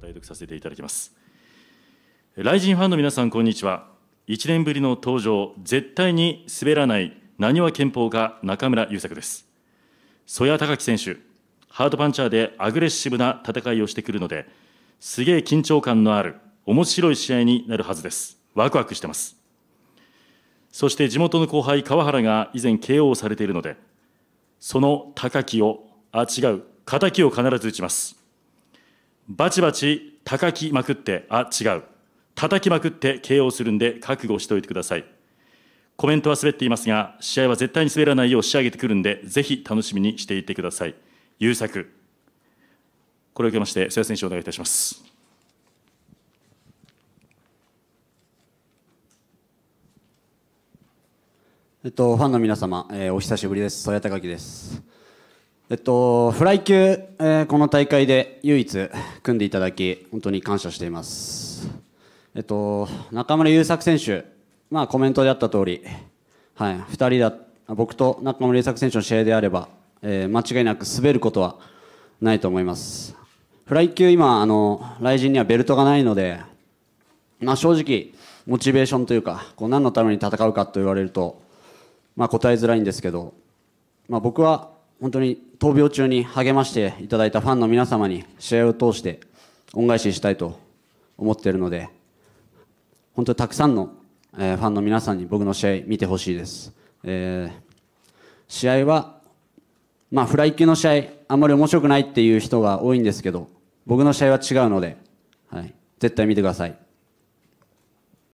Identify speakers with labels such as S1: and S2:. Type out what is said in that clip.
S1: 代読させていただきます雷神ファンの皆さんこんにちは1年ぶりの登場絶対に滑らないなにわ憲法家中村優作です曽谷隆樹選手ハードパンチャーでアグレッシブな戦いをしてくるのですげえ緊張感のある面白い試合になるはずですワクワクしてますそして地元の後輩川原が以前 KO されているのでその高木をあ違う敵を必ず打ちますバチバチ叩きまくって、あ、違う。叩きまくって KO するんで覚悟しておいてください。コメントは滑っていますが、試合は絶対に滑らないよう仕上げてくるんで、ぜひ楽しみにしていてください。優作。これを受けまして、瀬谷選手お願いいたします。
S2: えっと、ファンの皆様、えー、お久しぶりです。曽谷隆です。えっと、フライ級、えー、この大会で唯一組んでいただき、本当に感謝しています。えっと、中村優作選手、まあ、コメントであった通り、はい、2人だ、僕と中村優作選手の試合であれば、えー、間違いなく滑ることはないと思います。フライ級、今、あの、雷神にはベルトがないので、まあ、正直、モチベーションというか、こう何のために戦うかと言われると、まあ、答えづらいんですけど、まあ、僕は、本当に闘病中に励ましていただいたファンの皆様に試合を通して恩返ししたいと思っているので、本当にたくさんの、えファンの皆さんに僕の試合見てほしいです。えー、試合は、まあ、フライ級の試合、あんまり面白くないっていう人が多いんですけど、僕の試合は違うので、はい、絶対見てください。